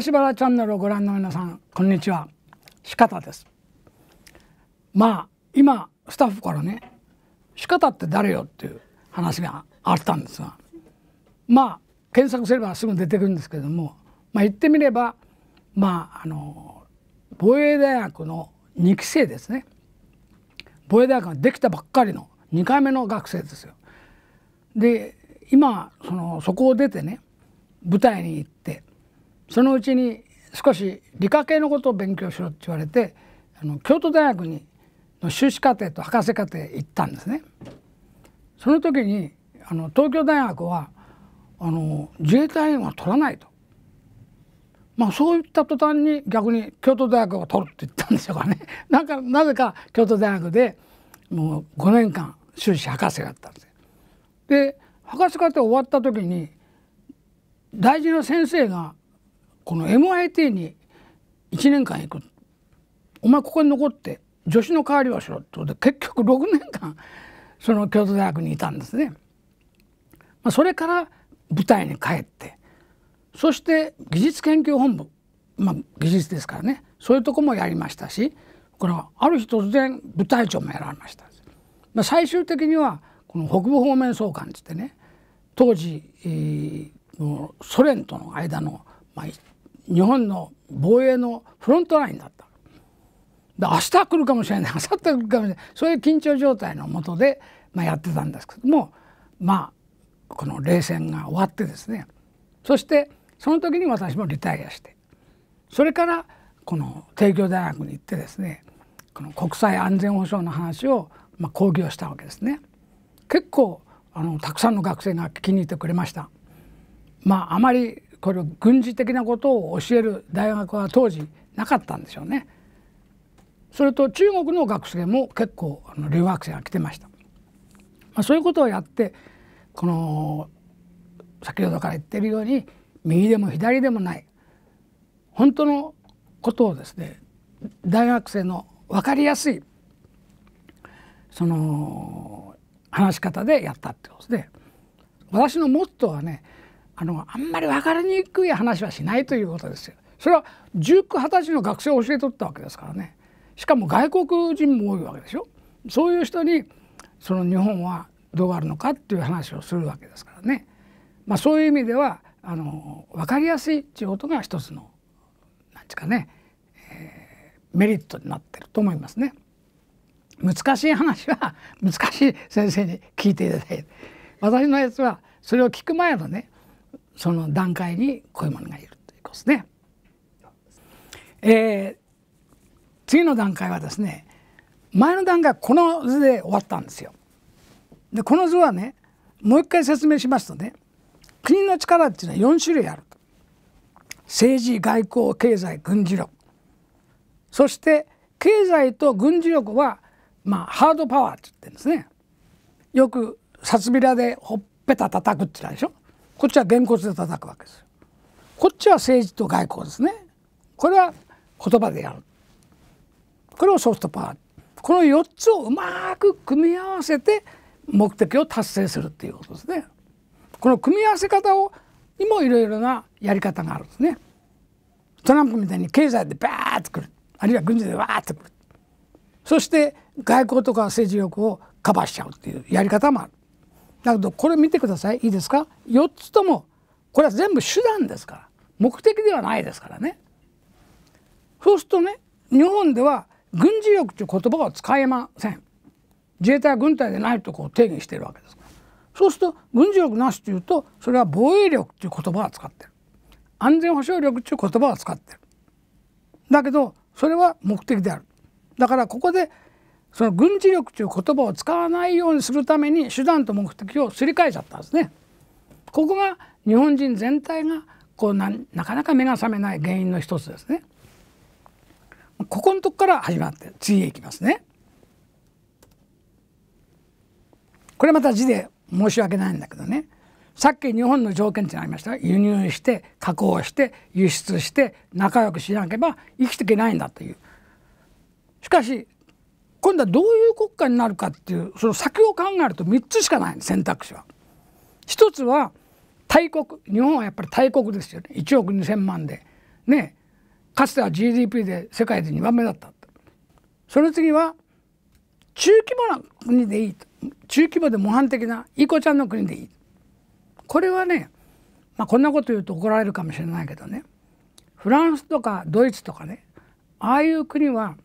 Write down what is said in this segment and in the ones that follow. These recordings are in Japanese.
林原チャンネルをご覧の皆さんこんにちは四方ですまあ今スタッフからね四方って誰よっていう話があったんですがまあ検索すればすぐ出てくるんですけどもまあ言ってみればまああの防衛大学の2期生ですね防衛大学ができたばっかりの2回目の学生ですよ。で今そのそこを出てね舞台に行ってそのうちに少し理科系のことを勉強しろって言われてあの京都大学にの修士課程と博士課程行ったんですね。その時にあの東京大学はあの自衛隊員は取らないと、まあ、そういった途端に逆に京都大学を取るって言ったんでしょうかね なんかなぜか京都大学でもう五年間修士博士だったんですで博士課程終わった時に大事な先生がこの MIT に1年間行くお前ここに残って助手の代わりをしろってことで結局6年間その京都大学にいたんですね。まあ、それから舞台に帰ってそして技術研究本部、まあ、技術ですからねそういうとこもやりましたしこのある日突然舞台長もやられました。まあ、最終的にはこの北部方面総監っつってね当時、えー、ソ連との間の、まあ、日本の防衛のフロントラインだったで明日来るかもしれない 明後日来るかもしれないそういう緊張状態のもとで、まあ、やってたんですけどもまあこの冷戦が終わってですねそしてその時に私もリタイアしてそれからこの帝京大学に行ってですねこの国際安全保障の話をまあ講義をしたわけですね。結構あのたくさんの学生が気に入ってくれました。まああまりこれ軍事的なことを教える大学は当時なかったんでしょうね。それと中国の学生も結構留学生が来てました。まあ、そういうことをやってこの先ほどから言ってるように右でも左でもない本当のことをですね大学生の分かりやすいその話し方でやったってことですね。私のモットーはねあのあんまり分かりにくい話はしないということですよ。それは19、20歳の学生を教えとったわけですからね。しかも外国人も多いわけでしょ。そういう人にその日本はどうあるのかっていう話をするわけですからね。まあ、そういう意味ではあの分かりやすいっていうことが一つのなんですかね、えー、メリットになってると思いますね。難しい話は難しい先生に聞いていただいて私のやつはそれを聞く前のねその段階にこういうものがいるということですね。えー、次の段階はですね前の段階この図で終わったんですよ。でこの図はねもう一回説明しますとね国の力っていうのは4種類ある政治外交経済軍事力そして経済と軍事力はまあハードパワーって言ってるんですねよく札びらでほっぺた叩くって言ったでしょこっちはげんこつで叩くわけですこっちは政治と外交ですねこれは言葉でやるこれをソフトパワーこの4つをうまく組み合わせて目的を達成するっていうことですねこの組み合わせ方をにもいろいろなやり方があるんですねトランプみたいに経済でバーッとくるあるいは軍事でわーっとくるそして外交とか政治力をカバーしちゃうっていうやり方もあるだけどこれ見てくださいいいですか4つともこれは全部手段ですから目的ではないですからねそうするとね日本では軍事力という言葉は使えません自衛隊は軍隊でないとこう定義しているわけですからそうすると軍事力なしというとそれは防衛力という言葉は使ってる安全保障力という言葉は使ってるだけどそれは目的であるだからここでその軍事力という言葉を使わないようにするために手段と目的をすり替えちゃったんですね。ここが日本人全体がこうなかなか目が覚めない原因の一つですね。ここのとこから始まって次へ行きますね。これまた字で申し訳ないんだけどねさっき日本の条件ってありました輸入して加工して輸出して仲良くしなければ生きていけないんだというしかし今度はどういう国家になるかっていうその先を考えると3つしかない選択肢は。一つは大国日本はやっぱり大国ですよね1億2,000万でねかつては GDP で世界で2番目だったその次は中規模な国でいい中規模で模範的ないい子ちゃんの国でいいこれはね、まあ、こんなこと言うと怒られるかもしれないけどねフランスとかドイツとかねああいう国は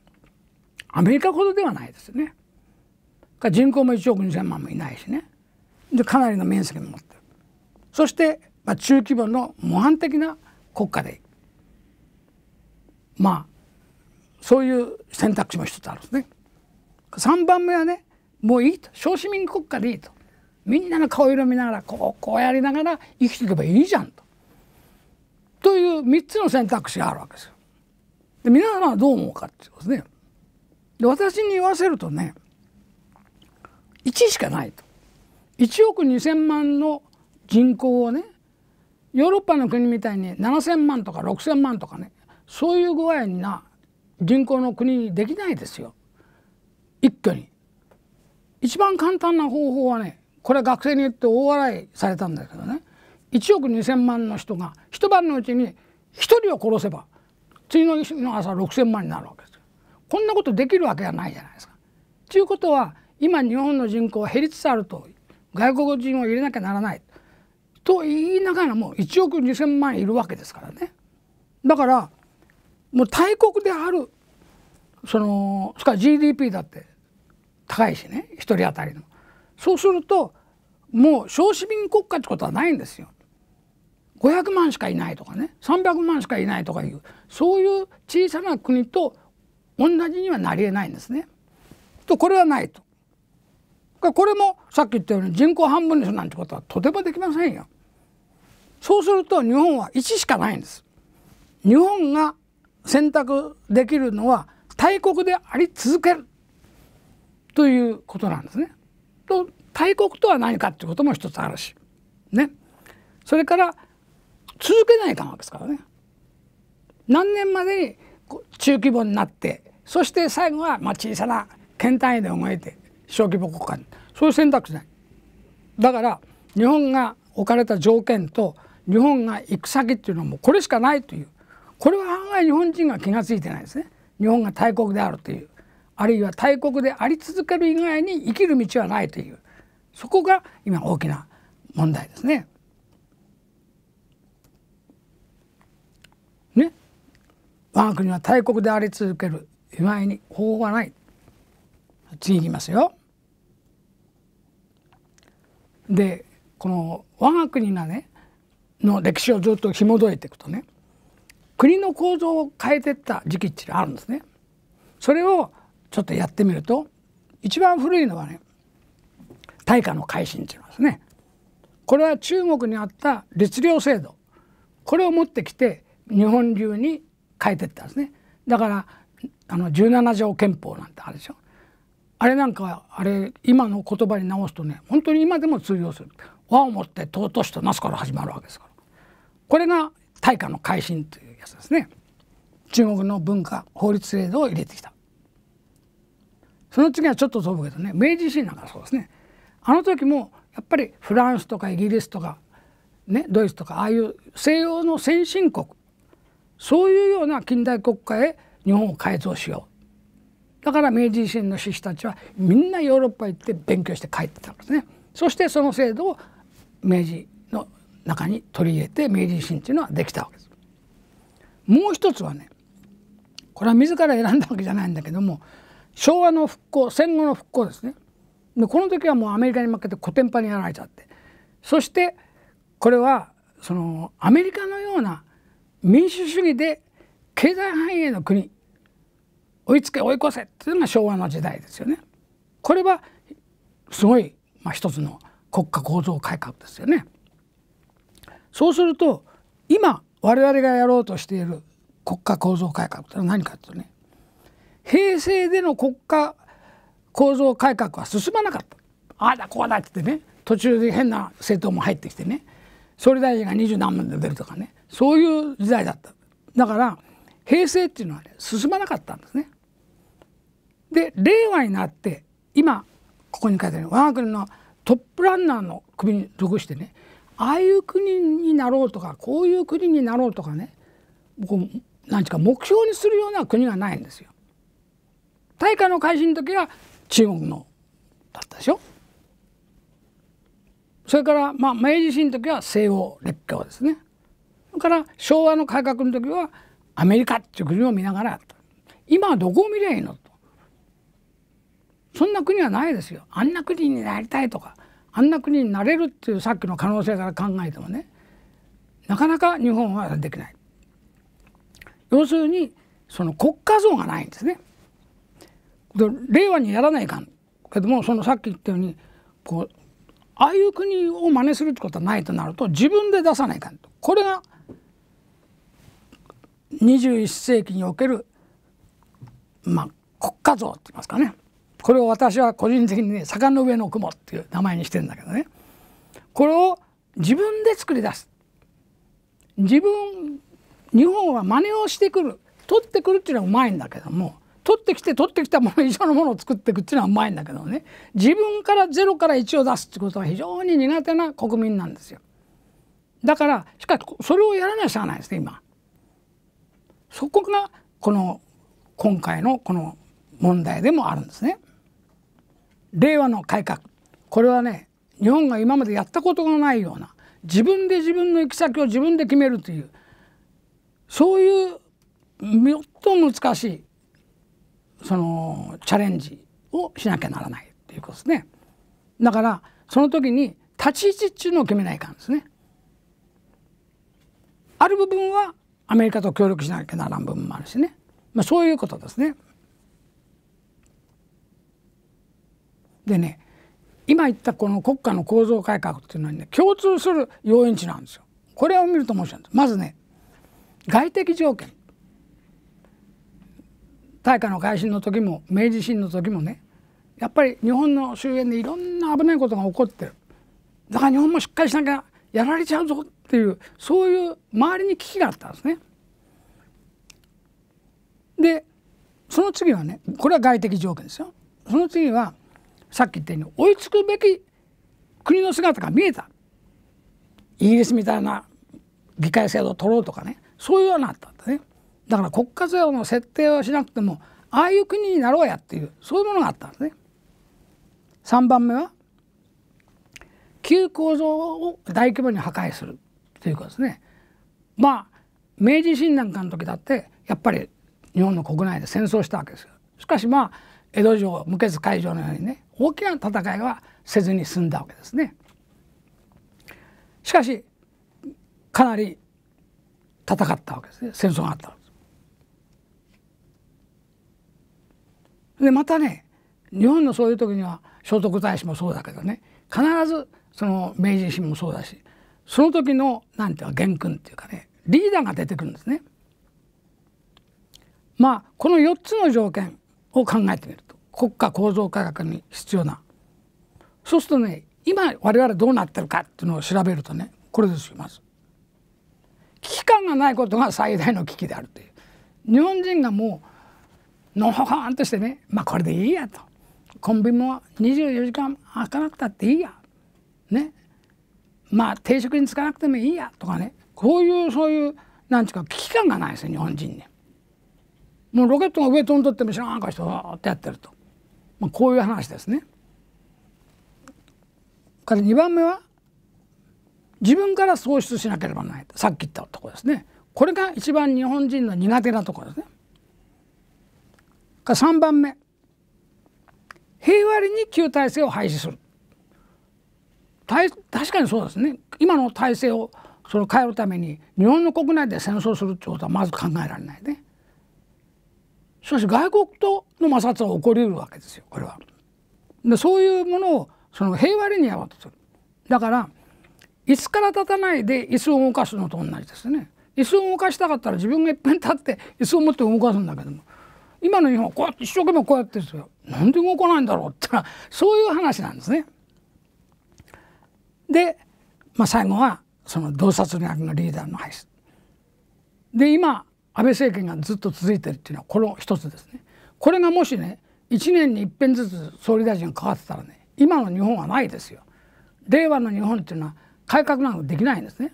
アメリカほどではないですね。人口も1億2,000万もいないしねでかなりの面積も持ってるそして、まあ、中規模の模範的な国家でまあそういう選択肢も一つあるんですね。3番目はねもういいと小市民国家でいいとみんなの顔色見ながらこうこうやりながら生きていけばいいじゃんと。という3つの選択肢があるわけですよ。で皆様はどう思うかっていうことですね。で私に言わせるとね1しかないと1億2,000万の人口をねヨーロッパの国みたいに7,000万とか6,000万とかねそういう具合な人口の国にできないですよ一挙に。一番簡単な方法はねこれ学生に言って大笑いされたんだけどね1億2,000万の人が一晩のうちに1人を殺せば次の日の朝6,000万になるわけ。こんなことできるわけがないじゃないですか。ということは今日本の人口は減りつつあると外国人を入れなきゃならないと言いながらも1億2千万いるわけですからね。だからもう大国であるそのそれから GDP だって高いしね1人当たりの。そうするともう少子民国家ってことはないんですよ。500万しかいないとかね300万しかいないとかいうそういう小さな国と同じにはなりえないんですね。とこれはないと。これもさっき言ったように人口半分にするなんてことはとてもできませんよ。そうすると日本は1しかないんです。日本が選択できるのは大国であり続けるということなんですね。と大国とは何かっていうことも一つあるし、ね、それから続けないかんですからね。何年までに中規模になってそして最後はまあ小さな県単位で動いて小規模国家そういう選択肢だから日本が置かれた条件と日本が行く先っていうのはもうこれしかないというこれは案外日本人が気が付いてないですね日本が大国であるというあるいは大国であり続ける以外に生きる道はないというそこが今大きな問題ですね。ね我が国は大国であり続ける手前に方法はない次いきますよでこの我が国がねの歴史をずっと紐解いていくとね国の構造を変えてった時期っていうのがあるんですね。それをちょっとやってみると一番古いのはね大化の改新っていうのですね。これは中国にあった律令制度これを持ってきて日本流に変えてったんですね。だからあの17条憲法なんてあるでしょあれなんかあれ今の言葉に直すとね本当に今でも通用する和をもって尊しとなすから始まるわけですからこれが大化の改新というやつですね中国の文化法律制度を入れてきたその次はちょっと飛ぶけどね明治維新なんかそうですねあの時もやっぱりフランスとかイギリスとか、ね、ドイツとかああいう西洋の先進国そういうような近代国家へ日本を改造しようだから明治維新の志士たちはみんなヨーロッパ行って勉強して帰ってたんですねそしてその制度を明治の中に取り入れて明治維新というのはできたわけですもう一つはねこれは自ら選んだわけじゃないんだけども昭和の復興戦後の復興ですねでこの時はもうアメリカに負けてコテンパにやられちゃってそしてこれはそのアメリカのような民主主義で経済繁栄の国追いつけ追い越せっていうのが昭和の時代ですよね。これはすごい、まあ、一つの国家構造改革ですよね。そうすると今我々がやろうとしている国家構造改革というのは何かというとね平成での国家構造改革は進まなかったああだこうだってってね途中で変な政党も入ってきてね総理大臣が二十何万で出るとかねそういう時代だっただから平成っていうのはね進まなかったんですねで令和になって今ここに書いてある我が国のトップランナーの国に属してねああいう国になろうとかこういう国になろうとかね僕何ていうか目標にするような国がないんですよ。大化の改新の時は中国のだったでしょそれからまあ明治維新の時は西欧列強ですねそれから昭和の改革の時はアメリカっていう国を見ながら今はどこを見りゃいいのとそんな国はないですよあんな国になりたいとかあんな国になれるっていうさっきの可能性から考えてもねなかなか日本はできない要するにその国家像がないんですねで令和にやらないかんけどもそのさっき言ったようにこうああいう国を真似するってことはないとなると自分で出さないかんとこれが21世紀におけるまあ国家像って言いますかねこれを私は個人的にね坂の上の雲っていう名前にしてんだけどねこれを自分で作り出す自分日本は真似をしてくる取ってくるっていうのはうまいんだけども取ってきて取ってきたもの以上のものを作っていくっていうのはうまいんだけどね自分から0から1を出すってことは非常に苦手な国民なんですよ。だからしかしそれをやらなきゃしゃあないですね今。そこがこの今回のこの問題でもあるんですね。令和の改革これはね日本が今までやったことがないような自分で自分の行き先を自分で決めるというそういう最も難しいそのチャレンジをしなきゃならないっていうことですね。だからその時に立ち位置っていうのを決めないかんですね。ある部分はアメリカと協力しなきゃならん部分もあるしね、まあ、そういうことですね。でね今言ったこの国家の構造改革っていうのにね共通する要因地なんですよ。これを見ると面白いんです。まずね外的条件大化の改新の時も明治維新の時もねやっぱり日本の周辺でいろんな危ないことが起こってるだから日本もしっかりしなきゃやられちゃうぞっていうそういう周りに危機があったんですね。でその次はねこれは外的条件ですよ。その次はさっき言ったように追いつくべき国の姿が見えたイギリスみたいな議会制度を取ろうとかねそういうようになったんだねだから国家制度の設定はしなくてもああいう国になろうやっていうそういうものがあったんですね。3番目は旧構造を大規模に破壊するということですね。まあ明治維新なんかの時だってやっぱり日本の国内で戦争したわけですよ。しかしまあ江戸城無血開城のようにね大きな戦いはせずに済んだわけですね。しかしかなり戦ったわけですね戦争があったわけです。でまたね日本のそういう時には聖徳太子もそうだけどね必ずその明治維新もそうだしその時のなんていうか元君っていうかねリーダーが出てくるんですね。まあこの4つの条件を考えてみると国家構造改革に必要なそうするとね今我々どうなってるかっていうのを調べるとねこれですよまず危機感がないことが最大の危機であるという日本人がもうのほほんとしてねまあこれでいいやとコンビニも24時間開かなくたっていいやねまあ定食に就かなくてもいいやとかねこういうそういうなんてゅうか危機感がないですよ日本人ね。もうロケットが上飛んどっても知らんか人ってやってるとまあ、こういう話ですね。から2番目は自分から喪失しなければならないさっき言ったところですねこれが一番日本人の苦手なところですね。か3番目平和に旧体制を廃止する確かにそうですね今の体制をその変えるために日本の国内で戦争するってことはまず考えられないね。しかし外国との摩擦は起こりうるわけですよこれは。でそういうものをその平和にやろうとする。だから椅子から立たないで椅子を動かすのと同じですね。椅子を動かしたかったら自分がいっぺん立って椅子を持って動かすんだけども今の日本はこうやって一生懸命こうやってですよなんで動かないんだろうってそういう話なんですね。で、まあ、最後はその洞察力のリーダーの廃止。で今安倍政権がずっと続いてるっていうのはこの一つですねこれがもしね1年に一遍ずつ総理大臣が変わってたらね今の日本はないですよ令和の日本っていうのは改革なんかできないんですね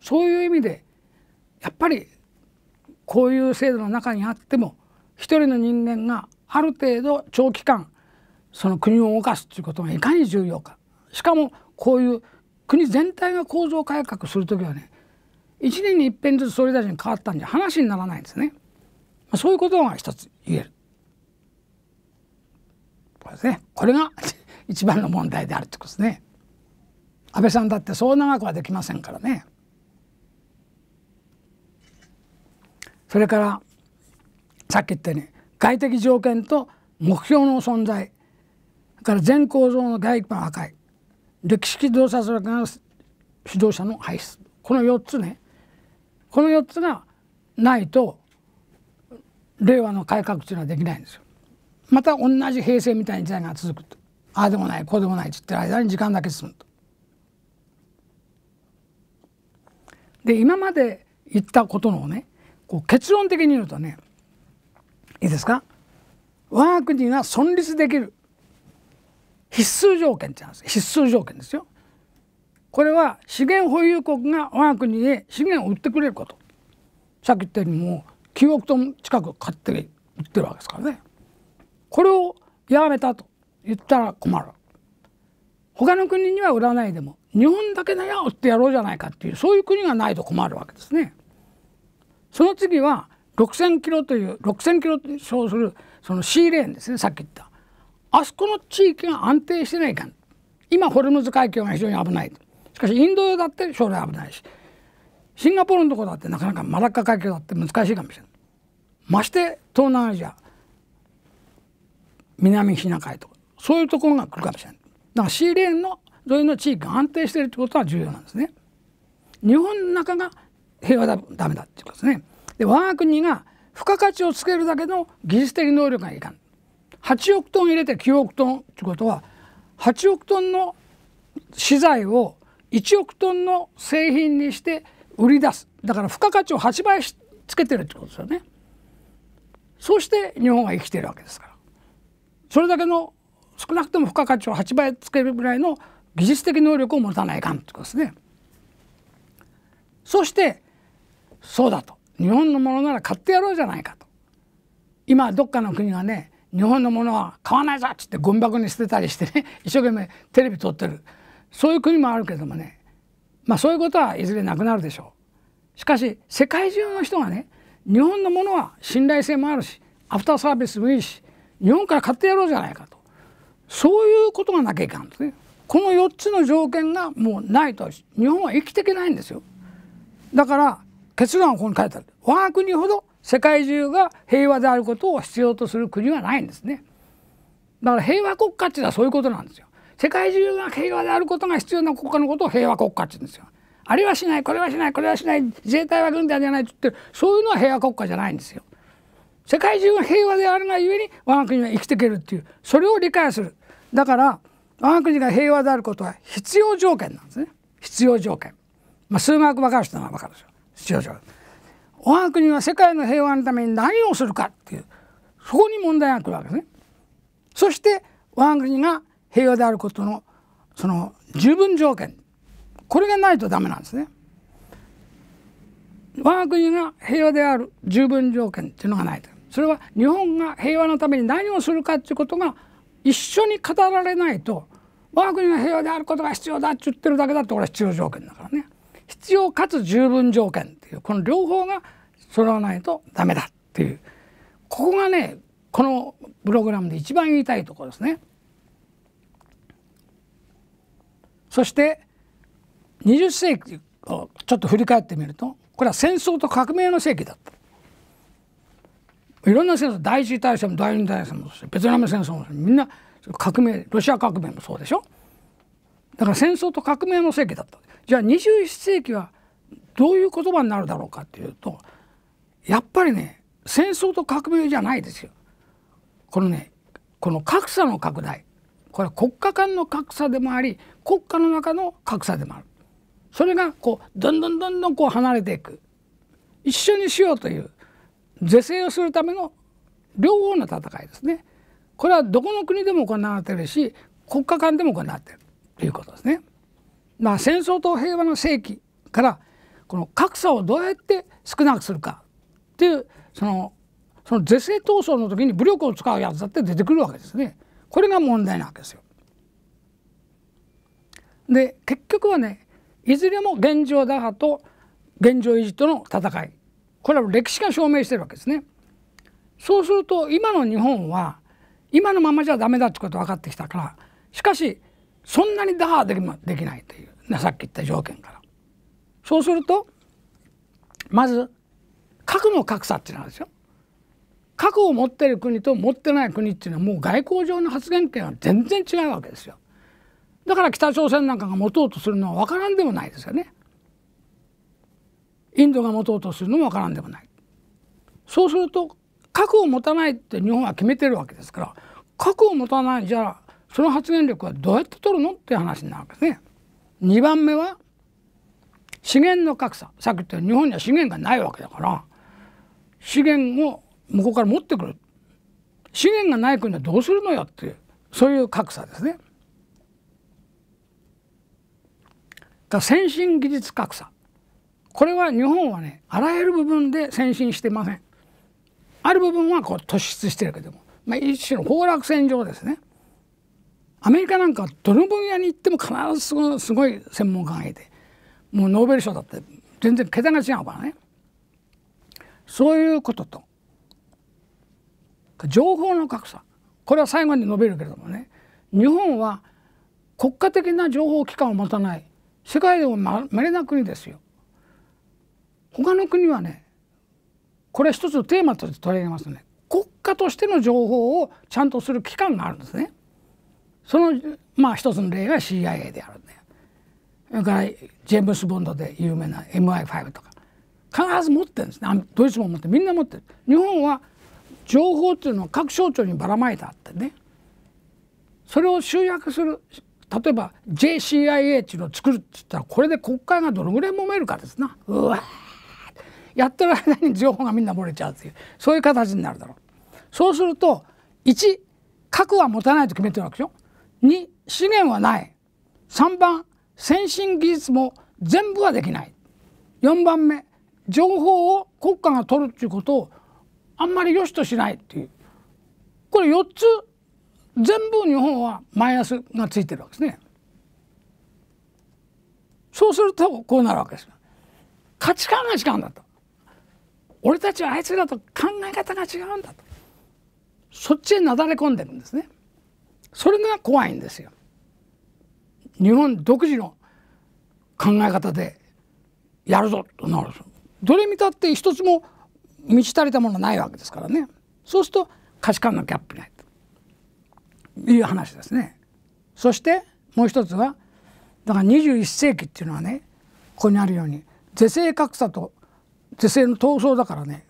そういう意味でやっぱりこういう制度の中にあっても一人の人間がある程度長期間その国を動かすということがいかに重要かしかもこういう国全体が構造改革するときはね1年に一遍ずつ総理大臣変わったんじゃ話にならないんですね。まあ、そういうことが一つ言える。これですね。これが 一番の問題であるってことですね。安倍さんだってそう長くはできませんからね。それからさっき言ったように外的条件と目標の存在だから全構造の外部の破壊歴史的動作力れ指導者の排出この4つねこの4つがないと令和の改革というのはできないんですよ。また同じ平成みたいな時代が続くとああでもないこうでもないって言ってる間に時間だけ進むと。で今まで言ったことのねこう結論的に言うとねいいですか我が国が存立できる必須条件って言うんです必須条件ですよ。これは資源保有国が我が国へ資源を売ってくれることさっき言ったようにもう9億トン近く買って売ってるわけですからねこれをやめたと言ったら困る他の国には売らないでも日本だけだよってやろうじゃないかっていうそういう国がないと困るわけですね。その次は6,000キロという6,000キロと称するそのシーレーンですねさっき言ったあそこの地域が安定してないか今ホルムズ海峡が非常に危ないとしかしインドだって将来危ないしシンガポールのとこだってなかなかマラッカ海峡だって難しいかもしれないまして東南アジア南シナ海とかそういうところが来るかもしれないだからシーレーンの沿いの地域が安定しているということは重要なんですね日本の中が平和だダメだっていうことですねで我が国が付加価値をつけるだけの技術的能力がいかん8億トン入れて9億トンということは8億トンの資材を1億トンの製品にして売り出すだから付加価値を8倍しつけてるってことですよね。そして日本は生きてるわけですからそれだけの少なくとも付加価値を8倍つけるぐらいの技術的能力を持たないかんってことですね。そしてそうだと日本のものなら買ってやろうじゃないかと今どっかの国がね日本のものは買わないぞっつってゴミ箱に捨てたりしてね一生懸命テレビ撮ってるそういう国もあるけれどもねまあそういうことはいずれなくなるでしょうしかし世界中の人がね日本のものは信頼性もあるしアフターサービスもいいし日本から買ってやろうじゃないかとそういうことがなきゃいかんですねこの4つの条件がもうないと日本は生きていけないんですよだから結論はここに書いてある我が国ほど世界中が平和であることを必要とする国はないんですねだから平和国家っていうのはそういうことなんですよ世界中が平和であることが必要な国家のことを平和国家って言うんですよ。あれはしないこれはしないこれはしない自衛隊は軍隊じゃないって言ってるそういうのは平和国家じゃないんですよ。世界中が平和であるがゆえに我が国は生きていけるっていうそれを理解するだから我が国が平和であることは必要条件なんですね必要条件、まあ、数学分かる人は分かるでしょ必要条件我が国は世界の平和のために何をするかっていうそこに問題が来るわけですねそして我が国が平和であることのその十分条件これがないとダメなんですね。我が国が平和である十分条件っていうのがないとそれは日本が平和のために何をするかっていうことが一緒に語られないと我が国が平和であることが必要だって言ってるだけだってこれは必要条件だからね必要かつ十分条件っていうこの両方が揃わないとダメだっていうここがねこのプログラムで一番言いたいところですね。そして20世紀をちょっと振り返ってみるとこれは戦争と革命の世紀だったいろんな戦争第一次大戦も第二次大戦もベトナム戦争もみんな革命ロシア革命もそうでしょだから戦争と革命の世紀だったじゃあ21世紀はどういう言葉になるだろうかっていうとやっぱりね戦争と革命じゃないですよ。このねこの格差の拡大これは国家間の格差でもあり国家の中の格差でもあるそれがこうどんどんどんどんこう離れていく一緒にしようという是正をするための両方の戦いですねこれはどこの国でも行われてるし国家間でも行われてるということですね。まあ、戦争と平和の世紀からこの格差をどうやって少なくするかっていうそのその是正闘争の時に武力を使うやつだって出てくるわけですね。これが問題なわけですよ。で結局はねいずれも現状打破と現状維持との戦いこれは歴史が証明してるわけですね。そうすると今の日本は今のままじゃダメだってこと分かってきたからしかしそんなに打破できできないという、ね、さっき言った条件から。そうするとまず核の格差っていうのはですよ核を持ってる国と持ってない国っていうのはもう外交上の発言権は全然違うわけですよ。だから北朝鮮なんかが持とうとするのは分からんでもないですよね。インドが持とうとするのも分からんでもない。そうすると核を持たないって日本は決めてるわけですから核を持たないじゃあその発言力はどうやって取るのっていう話になるわけですね。2番目は資源の格差さっき言ったように日本には資源がないわけだから資源を向こうから持ってくる資源がない国はどうするのよっていうそういう格差ですね。だ先進技術格差これは日本はねあらゆる部分で先進してません。ある部分はこう突出してるけども、まあ、一種の崩落線上ですね。アメリカなんかどの分野に行っても必ずすごい専門家がいてもうノーベル賞だって全然桁が違うからねそういうことと情報の格差これは最後に述べるけれどもね日本は国家的な情報機関を持たない世界でもまれな国ですよ。他の国はねこれ一つのテーマとして取り上げますね国家としての情報をちゃんとする機関があるんですね。そのまあ一つの例が CIA であるよ。それからジェームス・ボンドで有名な MI5 とか必ず持ってるんですねドイツも持ってみんな持ってる日本は情報っていうのは各省庁にばらまいたってねそれを集約する例えば JCIA っていうのを作るって言ったらこれで国会がどのぐらい揉めるかですなうわやってる間に情報がみんな漏れちゃうっていうそういう形になるだろうそうすると1核は持たないと決めてるわけでしょ2資源はない3番先進技術も全部はできない4番目情報を国家が取るっていうことをあんまり良しとしないっていうこれ4つ全部日本はマイナスがついてるわけですね。そうするとこうなるわけです。価値観が違うんだと。俺たちはあいつらと考え方が違うんだと。そっちへなだれ込んでるんですね。それが怖いんですよ。日本独自の考え方でやるぞとなるどれ見たって一つも満ち足りたものないわけですからねそうすると価値観のギャップないという話ですね。そしてもう一つはだから21世紀っていうのはねここにあるように是正格差と是正の闘争だからね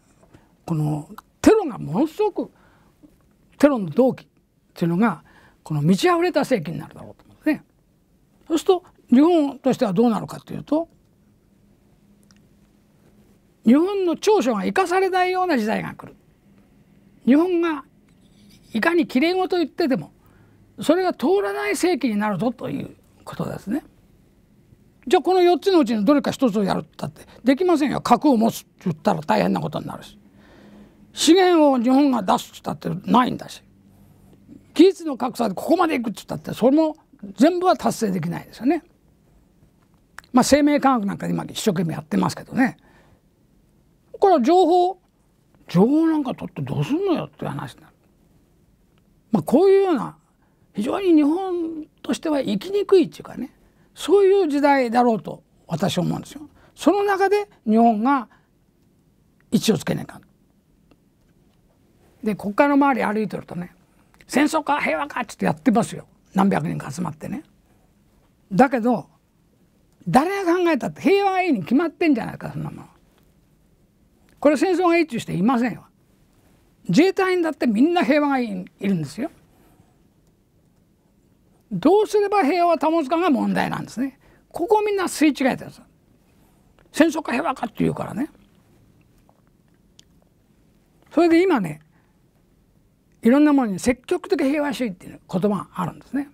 このテロがものすごくテロの動機っていうのがこの満ち溢れた世紀になるだろうと思うんですね。そうすると日本としてはどうなるかというと日本の長所が生かされないような時代が来る日本がいかにきれいごと言っててもそれが通らない世紀になるぞということですね。じゃあこの4つのうちのどれか1つをやるったってできませんよ核を持つって言ったら大変なことになるし資源を日本が出すって言ったってないんだし技術の格差でここまでいくって言ったってそれも全部は達成できないですよね。まあ、生命科学なんか今一生懸命やってますけどね。から情報情報なんか取ってどうすんのよって話になる、まあ、こういうような非常に日本としては生きにくいっていうかねそういう時代だろうと私は思うんですよ。その中で日本が位置をつけないかで国会の周り歩いてるとね戦争か平和かっつってやってますよ何百人か集まってね。だけど誰が考えたって平和がいいに決まってんじゃないかそんなもの。これ戦争が一致していませんよ自衛隊員だってみんな平和がいるんですよどうすれば平和を保つかが問題なんですねここみんなすい違えてるです戦争か平和かって言うからねそれで今ねいろんなものに積極的平和主義っていう言葉があるんですね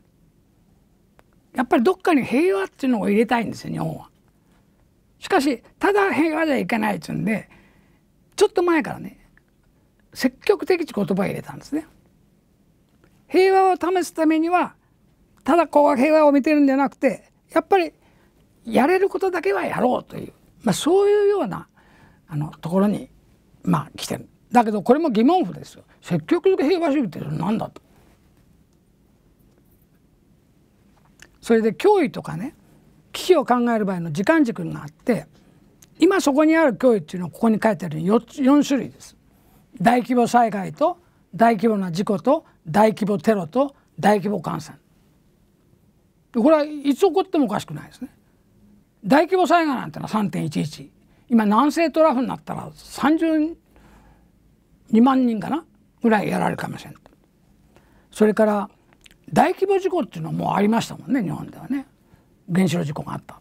やっぱりどっかに平和っていうのを入れたいんですよ日本はしかしただ平和じゃいけないっつうんでちょっと前からね積極的に言葉を入れたんですね。平和を試すためにはただこう平和を見てるんじゃなくてやっぱりやれることだけはやろうという、まあ、そういうようなあのところにまあ来てるだけどこれも疑問符ですよ積極的平和主義って何だと。それで脅威とかね危機を考える場合の時間軸があって今そこにある脅威っていうのはここに書いてあるように 4, 4種類です。大規模災害と大規模な事故と大規模テロと大規模感染これはいつ起こってもおかしくないですね。大規模災害なんてのは3.11今南西トラフになったら32万人かなぐらいやられるかもしれない。それから大規模事故っていうのはもうありましたもんね日本ではね原子炉事故があった。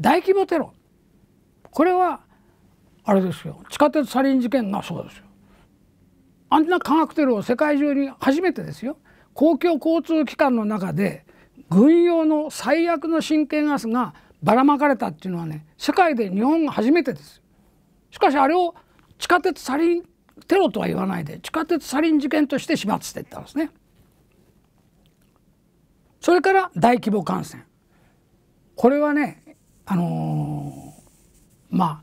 大規模テロこれはあれですよ地下鉄サリン事件がそうですよあんな化学テロを世界中に初めてですよ公共交通機関の中で軍用の最悪の神経ガスがばらまかれたっていうのはね世界で日本が初めてですしかしあれを地下鉄サリンテロとは言わないで地下鉄サリン事件として始末していったんですねそれから大規模感染これはねあのーまあ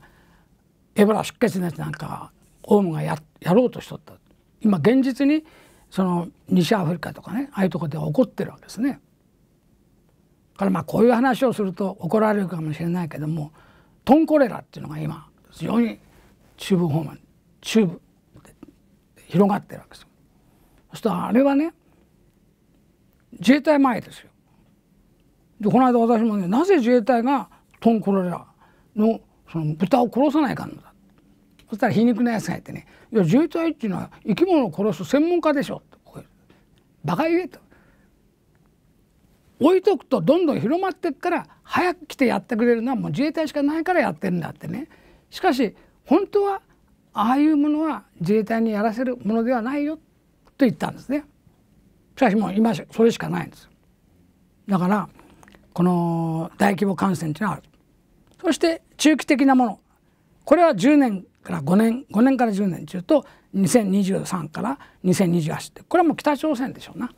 エボラ出血のやつなんかオウムがややろうとしとった今現実にその西アフリカとかねああいうとこで起こってるわけですね。からまあこういう話をすると怒られるかもしれないけどもトンコレラっていうのが今非常に中部方面中部広がってるわけですよ。そしたらあれはね自衛隊前ですよ。でこの間私もねなぜ自衛隊がトンコレラのその豚を殺さないかんのだそしたら皮肉なやつがいてね「いや自衛隊っていうのは生き物を殺す専門家でしょ」と「バカ言え」と。置いとくとどんどん広まってくから早く来てやってくれるのはもう自衛隊しかないからやってるんだってねしかし本当はああいうものは自衛隊にやらせるものではないよと言ったんですねしかしもう今それしかないんですだからこの大規模感染というのはあるそして中期的なものこれは10年から5年5年から10年中と2023から2028ってこれはもう北朝鮮でしょうな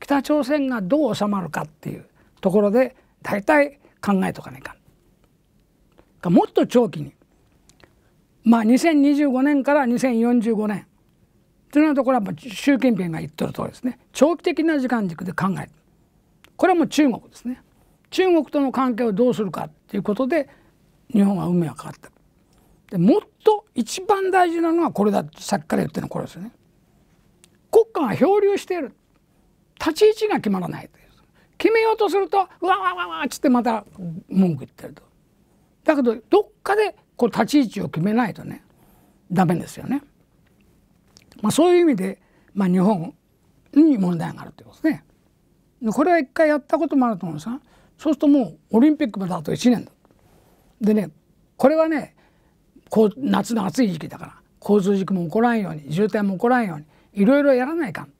北朝鮮がどう収まるかっていうところで大体考えとかないかんもっと長期にまあ2025年から2045年というのとこれは習近平が言ってる通りですね長期的な時間軸で考えるこれはもう中国ですね中国との関係をどうするかっていうことで日本は運命は変わったでもっと一番大事なのはこれだとさっきから言ってるのこれですよね。国家が漂流している立ち位置が決まらないと決めようとするとうわわわわっつってまた文句言ってると。だけどどっかでこう立ち位置を決めないとねダメですよね。まあ、そういう意味で、まあ、日本に問題があるということですね。これは一回やったこともあると思うんですがそうするともうオリンピックまであと1年だでねこれはねこう夏の暑い時期だから交通事故も起こらんように渋滞も起こらんようにいろいろやらないかん。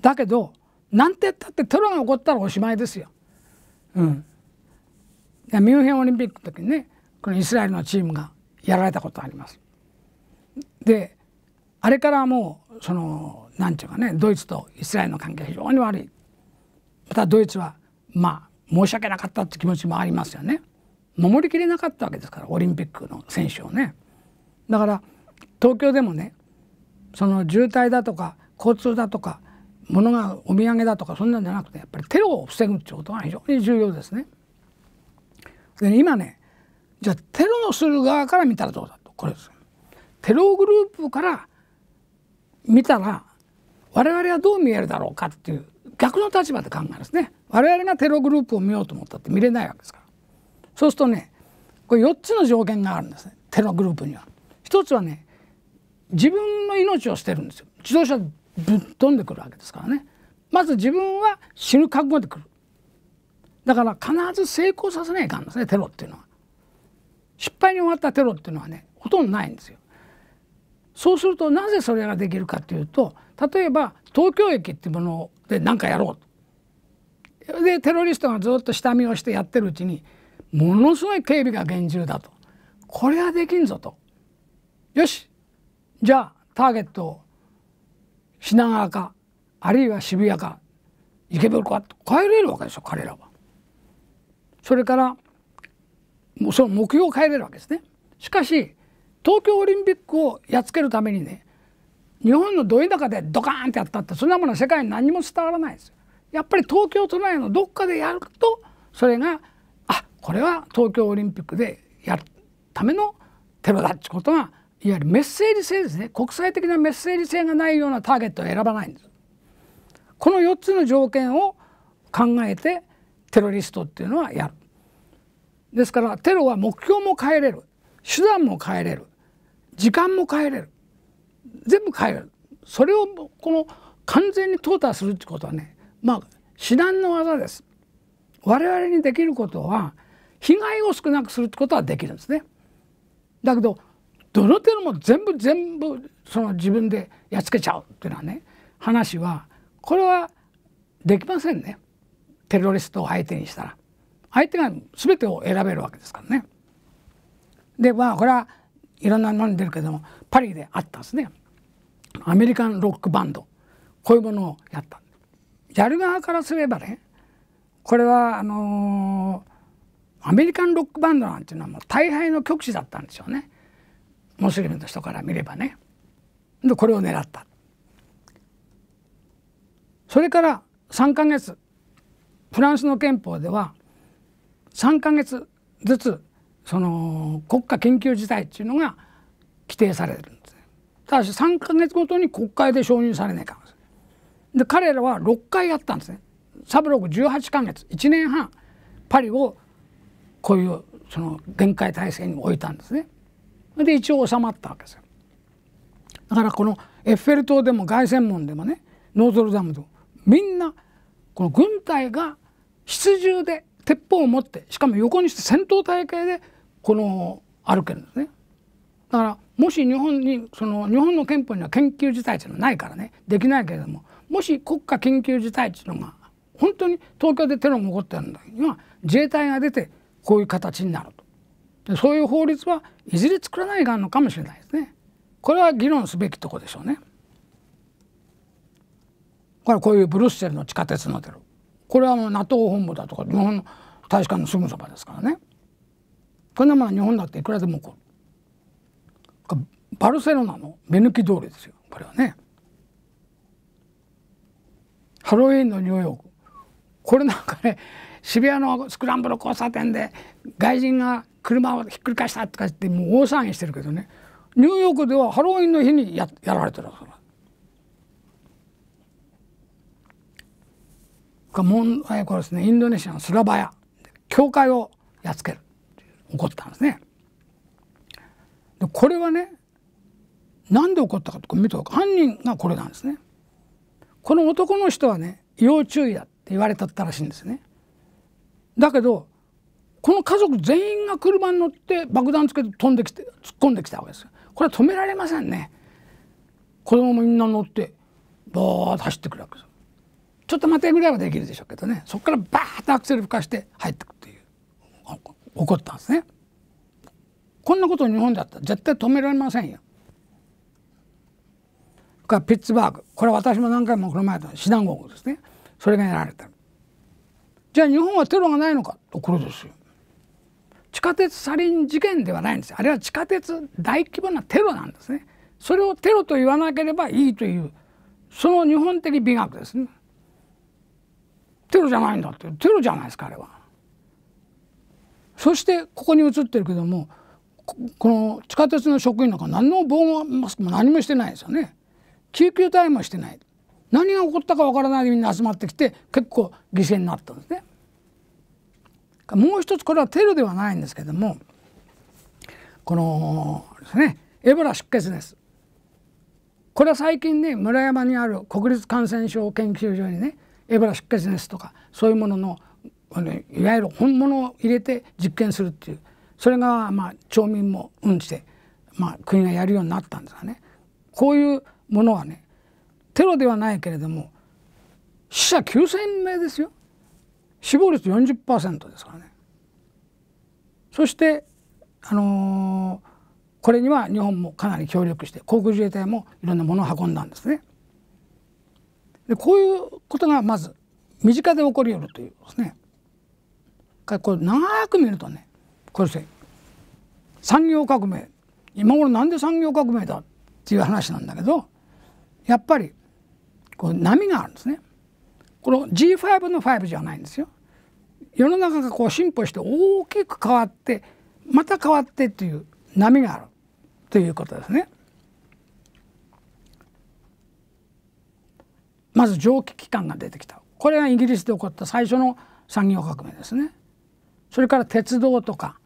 だけどなんて言ったってテロが起こったらおしまいですよ。うん、ミュンヘンオリンピックの時にねこのイスラエルのチームがやられたことあります。であれからもうその何て言うかねドイツとイスラエルの関係非常に悪いまたドイツはまあ申し訳なかったって気持ちもありますよね。守りきれなかったわけですからオリンピックの選手をねだから東京でもねその渋滞だとか交通だとか物がお土産だとかそんなんじゃなくてやっぱりテロを防ぐっていうことが非常に重要ですね。で、今ねじゃあテロをする側から見たらどうだとこれです。テログループから見たら我々はどう見えるだろうかっていう逆の立場で考えですね我々がテログループを見ようと思ったって見れないわけですから。そうするとねこれ4つの条件があるんですねテログループには。一つはね自分の命を捨てるんですよ自動車ぶっ飛んでくるわけですからねまず自分は死ぬ覚悟で来るだから必ず成功させないかんですねテロっていうのは失敗に終わったテロっていうのはねほとんどないんですよそうするとなぜそれができるかというと例えば東京駅っていうもので何かやろうでテロリストがずっと下見をしてやってるうちにものすごい警備が厳重だとこれはできんぞとよしじゃあターゲットを品川かあるいは渋谷か池袋か変えれるわけですよ彼らは。それからもうその目標を変えれるわけですね。しかし東京オリンピックをやっつけるためにね日本のど田舎でドカーンってやったってそんなものは世界に何も伝わらないですよ。やっぱり東京都内のどっかでやるとそれがあこれは東京オリンピックでやるためのテロだってことがいわゆるメッセージ性ですね国際的なメッセージ性がないようなターゲットを選ばないんです。この4つの条件を考えてテロリストっていうのはやる。ですからテロは目標も変えれる手段も変えれる時間も変えれる全部変えれるそれをこの完全に淘汰するってことはねまあ至難の技です。我々にできることは被害を少なくするってことはできるんですね。だけどどの程度も全部全部その自分でやっつけちゃうっていうのはね話はこれはできませんねテロリストを相手にしたら相手が全てを選べるわけですからね。でまあこれはいろんなのに出るけどもパリであったんですねアメリカンロックバンドこういうものをやった。やる側からすればねこれはあのー、アメリカンロックバンドなんていうのはもう大敗の極致だったんですよねモスリムの人から見ればね。でこれを狙ったそれから3か月フランスの憲法では3か月ずつその国家緊急事態っていうのが規定されるんですただし3か月ごとに国会で承認されないかもしれないで彼らは6回やったんですねサブログ18か月1年半パリをこういうその限界体制に置いたんですね。で一応収まったわけですよ。だからこのエッフェル塔でも凱旋門でもねノートルダムでもみんなこの軍隊が必重で鉄砲を持ってしかも横にして戦闘態系でこの歩けるんですね。だからもし日本にその日本の憲法には緊急事態ていうのはないからねできないけれどももし国家緊急事態ていうのが本当に東京でテロが起こってるんだ今自衛隊が出てこういう形になるとでそういう法律はいずれ作らないがあるのかもしれないですねこれは議論すべきとこでしょうねこれはこういうブルッセルの地下鉄のテロこれはもう NATO 本部だとか日本の大使館のすぐそばですからねこんなま日本だっていくらでも起こるバルセロナの目抜き通りですよこれはねハロウィンのニューヨークこれなんかね渋谷のスクランブル交差点で外人が車をひっくり返したとか言ってもう大騒ぎしてるけどねニューヨークではハロウィンの日にややられてるから。問題はですねインドネシアのスラバヤ教会をやっつける起こったんですね。でこれはねなんで起こったかと見ておく犯人がこれなんですね。この男の人はね要注意だ言われたったらしいんですね。だけどこの家族全員が車に乗って爆弾つけて飛んできて突っ込んできたわけですこれは止められませんね子供もみんな乗ってバーッと走ってくるわけですちょっと待てぐらいはできるでしょうけどねそこからバーッとアクセル吹かして入ってくっていう起こったんですねこんなこと日本だったら絶対止められませんよピッツバーグこれ私も何回もこの前の師団ゴーですねそれがやられたじゃあ日本はテロがないのかとこれですよ地下鉄サリン事件ではないんですあれは地下鉄大規模なテロなんですねそれをテロと言わなければいいというその日本的美学ですねテロじゃないんだってテロじゃないですかあれはそしてここに映ってるけどもこの地下鉄の職員なんか何の防護マスクも何もしてないですよね救急隊もしてない何が起こったかわからないでみんな集まってきて結構犠牲になったんですね。もう一つこれはテロではないんですけどもこのですねエボラ出血ですこれは最近ね村山にある国立感染症研究所にねエボラ出血熱とかそういうもののいわゆる本物を入れて実験するっていうそれがまあ町民もうんちて、まあ、国がやるようになったんですがねこういうものはねテロではないけれども死者9,000名ですよ死亡率40%ですからねそしてあのー、これには日本もかなり協力して航空自衛隊もいろんなものを運んだんですね。でこういうことがまず身近で起こりうるということですね。かこれ長く見るとねこれです産業革命今頃なんで産業革命だっていう話なんだけどやっぱりこう波があるんですね。この G5 の5じゃないんですよ。世の中がこう進歩して大きく変わってまた変わってという波があるということですね。まず蒸気機関が出てきたこれがイギリスで起こった最初の産業革命ですね。それから鉄道とか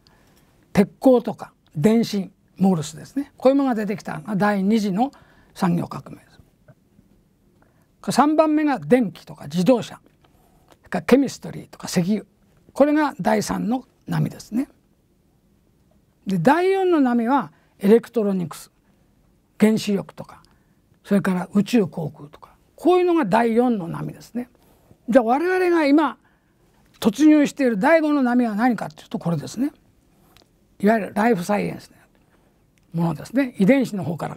鉄鋼とか電信モールスですねこういうものが出てきたのが第二次の産業革命3番目が電気とか自動車かケミストリーとか石油これが第3の波ですね。で第4の波はエレクトロニクス原子力とかそれから宇宙航空とかこういうのが第4の波ですね。じゃあ我々が今突入している第5の波は何かっていうとこれですね。いわゆるライフサイエンスものですね遺伝子の方から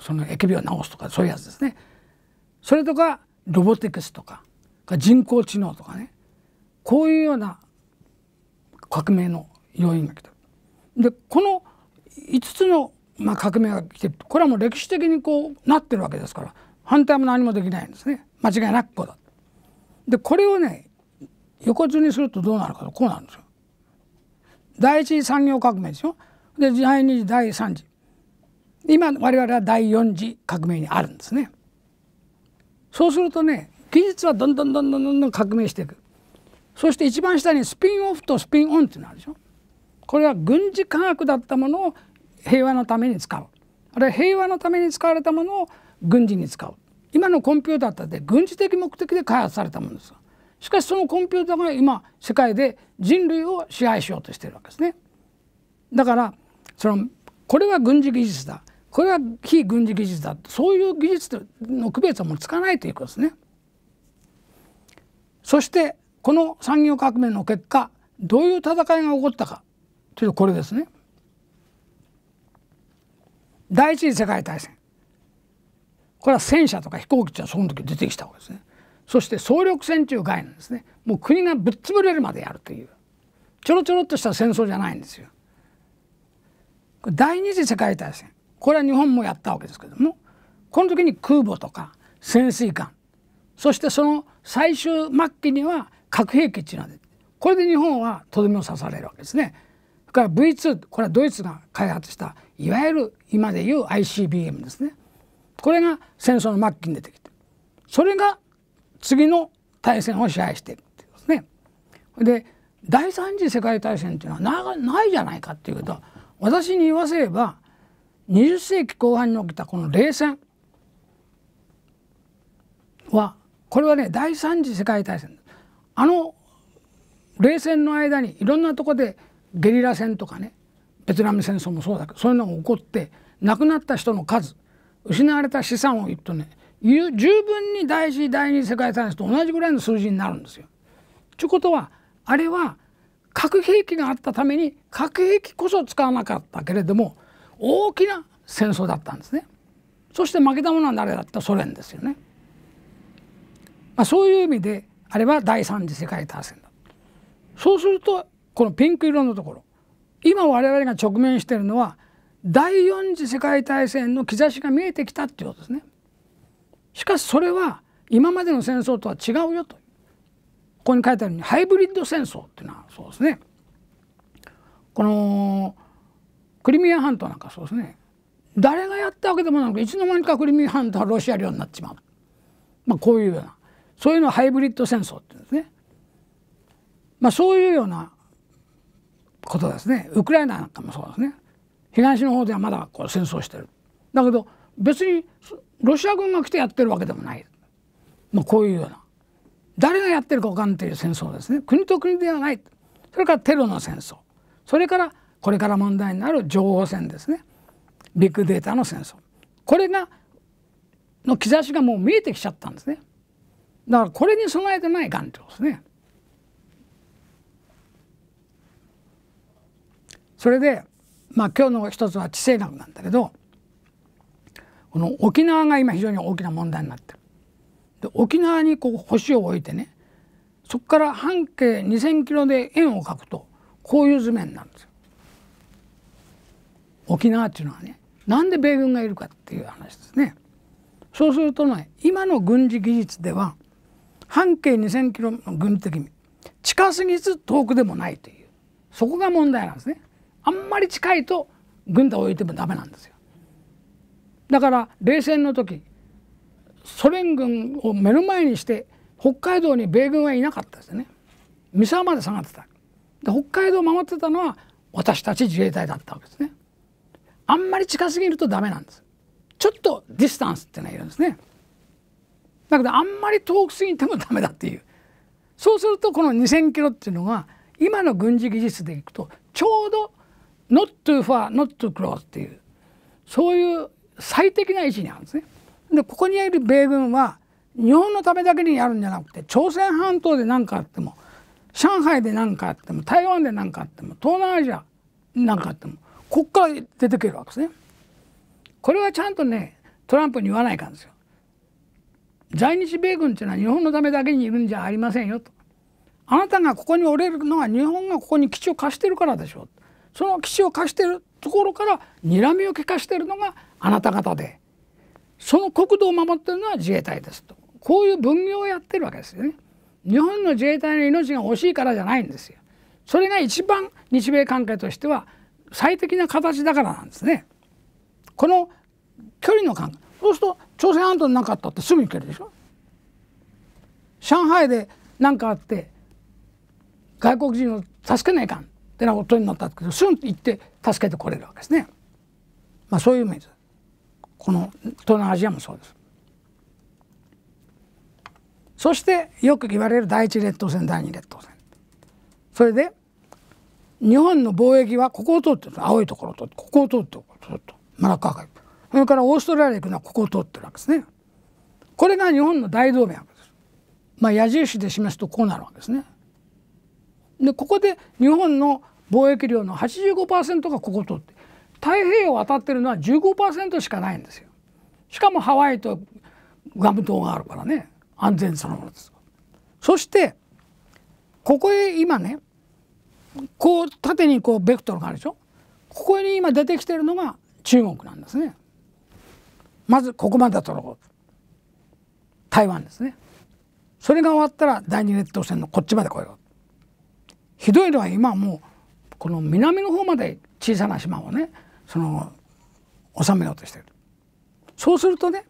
その疫病を治すとかそういうやつですねそれとかロボティクスとか人工知能とかねこういうような革命の要因が来てる。でこの5つの、まあ、革命が来てるこれはもう歴史的にこうなってるわけですから反対も何もできないんですね間違いなくこうだ。でこれをね横綱にするとどうなるかとこうなんですよ。第一次産業革命ですよ。で第二次第三次今我々は第四次革命にあるんですね。そうするとね技術はどんどんどんどんどんどん革命していくそして一番下にスピンオフとスピンオンっていうのあるでしょこれは軍事科学だったものを平和のために使うあれは平和のために使われたものを軍事に使う今のコンピューターって軍事的目的で開発されたものですしかしそのコンピューターが今世界で人類を支配しようとしているわけですねだからそのこれは軍事技術だこれは非軍事技術だそういう技術の区別はもうつかないということですね。そしてこの産業革命の結果どういう戦いが起こったかというとこれですね。第一次世界大戦これは戦車とか飛行機というのはその時出てきたわけですね。そして総力戦という概念ですねもう国がぶっ潰れるまでやるというちょろちょろっとした戦争じゃないんですよ。第二次世界大戦これは日本もやったわけですけどもこの時に空母とか潜水艦そしてその最終末期には核兵器っていうのが出てこれで日本はとどめを刺されるわけですね。それから V2 これはドイツが開発したいわゆる今でいう ICBM ですねこれが戦争の末期に出てきてそれが次の大戦を支配していくっていうですね。で第三次世界大戦っていうのはなないじゃないかっていうと私に言わせれば20世紀後半に起きたこの冷戦はこれはね第三次世界大戦あの冷戦の間にいろんなとこでゲリラ戦とかねベトナム戦争もそうだけどそういうのが起こって亡くなった人の数失われた資産を言うとね十分に第一第二次世界大戦と同じぐらいの数字になるんですよ。ということはあれは核兵器があったために核兵器こそ使わなかったけれども大きな戦争だったんですねそして負けたものは誰だったソ連ですよね、まあ、そういう意味であれば第三次世界大戦だそうするとこのピンク色のところ今我々が直面しているのは第四次世界大戦の兆しが見えてきたっていうことですねしかしそれは今までの戦争とは違うよとここに書いてあるようにハイブリッド戦争っていうのはそうですねこのクリミア半島なんかそうですね誰がやったわけでもなくいつの間にかクリミア半島はロシア領になっちまう、まあ、こういうようなそういうのはハイブリッド戦争って言うんですね。まあ、そういうようなことですねウクライナなんかもそうですね東の方ではまだこう戦争してるだけど別にロシア軍が来てやってるわけでもない、まあ、こういうような誰がやってるか分かんないという戦争ですね国と国ではないそれからテロの戦争それからこれから問題になる情報戦ですねビッグデータの戦争これがの兆しがもう見えてきちゃったんですねだからこれに備えてない頑丈ですねそれでまあ今日の一つは地政学なんだけどこの沖縄が今非常に大きな問題になってるで沖縄にこう星を置いてねそこから半径2,000キロで円を描くとこういう図面なんです沖縄っていうのはねなんで米軍がいるかっていう話ですね。そうするとね今の軍事技術では半径2,000キロの軍事的に近すぎず遠くでもないというそこが問題なんですね。あんまり近いと軍隊を置いてもダメなんですよ。だから冷戦の時ソ連軍を目の前にして北海道に米軍はいなかったですね三沢まで下がってたで北海道を守ってたのは私たち自衛隊だったわけですねあんまり近すぎるとダメなんですちょっとディスタンスってのがいるんですねだけどあんまり遠くすぎてもダメだっていうそうするとこの2,000キロっていうのが今の軍事技術でいくとちょうど not too far not too close っていうそういう最適な位置にあるんですね。でここにいる米軍は日本のためだけにやるんじゃなくて朝鮮半島で何かあっても上海で何かあっても台湾で何かあっても東南アジア何かあってもこっから出てくるわけですね。これはちゃんとねトランプに言わないかんですよ。在日米軍っていうのは日本のためだけにいるんじゃありませんよと。あなたがここに折れるのは日本がここに基地を貸してるからでしょその基地を貸してるところから睨みをけかしてるのがあなた方でその国土を守ってるのは自衛隊ですとこういう分業をやってるわけですよね。日本の自衛隊の命が欲しいからじゃないんですよ。それが一番日米関係としては最適な形だからなんですね。この距離の感覚そうすると朝鮮半島になかったってすぐ行けるでしょ。上海で何かあって外国人を助けないかんってなことになったんですけどすぐ行って助けてこれるわけですね。まあ、そういう面です。この東南アジアもそうです。そしてよく言われる第一列島線第二列島線。それで日本の貿易はここを通ってる青いところを通ってここを通ってここを通ってマラッカ海それからオーストラリア行くのはここを通ってるわけですね。これが日本の大動脈です。まあ矢印で示すとこうなるわけですね。でここで日本の貿易量の85%がここを通って太平洋を渡ってるのは15%しかないんですよ。しかもハワイとガム島があるからね安全そのものです。そしてここへ今ねこう縦にこうベクトルがあるでしょここに今出てきてるのが中国なんですねまずここまで取ろう台湾ですねそれが終わったら第二列島線のこっちまで来ようひどいのは今もうこの南の方まで小さな島をねその収めようとしてるそうするとね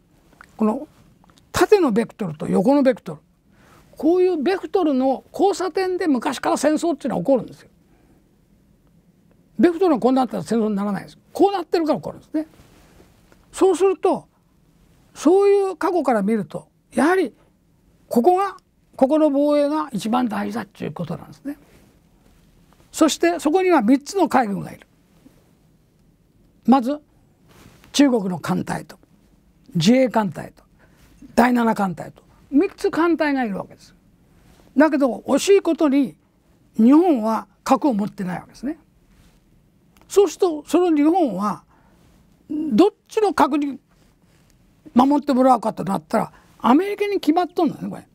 この縦のベクトルと横のベクトルこういうベクトルの交差点で昔から戦争っていうのは起こるんですよ。ベクトルがこうなったら戦争にならないですこうなってるから起こるんですね。そうするとそういう過去から見るとやはりここがここの防衛が一番大事だっていうことなんですね。そしてそこには3つの海軍がいる。まず中国の艦隊と自衛艦隊と第7艦隊と3つ艦隊がいるわけです。だけど惜しいことに日本は核を持ってないわけですね。そうするとその日本はどっちの核に守ってもらうかとなったらアメリカに決まっとんだねこれ。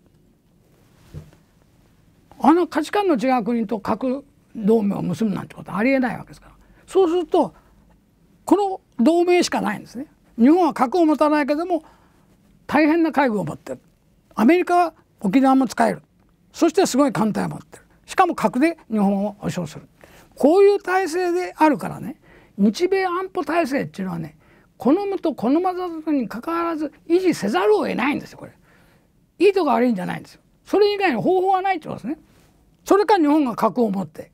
あの価値観の違う国と核同盟を結ぶなんてことはありえないわけですからそうするとこの同盟しかないんですね。日本は核を持たないけども大変な海軍を持ってるアメリカは沖縄も使えるそしてすごい艦隊を持ってるしかも核で日本を保障するこういう体制であるからね日米安保体制っていうのはね好むと好まざるにかかわらず維持せざるを得ないんですよこれ。いいとか悪いんじゃないんですよ。それ以外の方法はないってことですね。それか日本が核を持って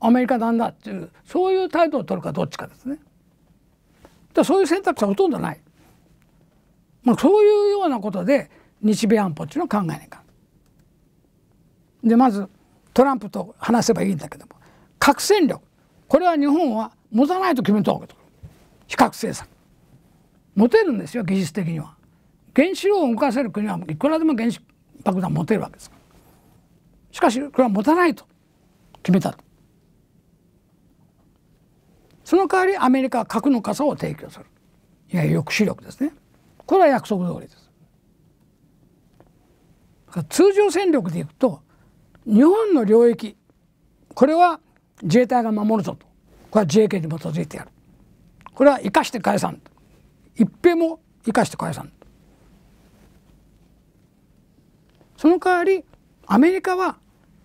アメリカなんだっていうそういう態度を取るかどっちかですね。だそういう選択肢はほとんどない。まあ、そういうようなことで日米安保っていうのを考えないかでまずトランプと話せばいいんだけども核戦力これは日本は持たないと決めたわけだ非核政策持てるんですよ技術的には原子炉を動かせる国はいくらでも原子爆弾持てるわけですしかしこれは持たないと決めたその代わりアメリカは核の傘を提供するいや抑止力ですねこれは約束通りです通常戦力でいくと日本の領域これは自衛隊が守るぞとこれは自衛権に基づいてやるこれは生かして解散一平も生かして解散その代わりアメリカは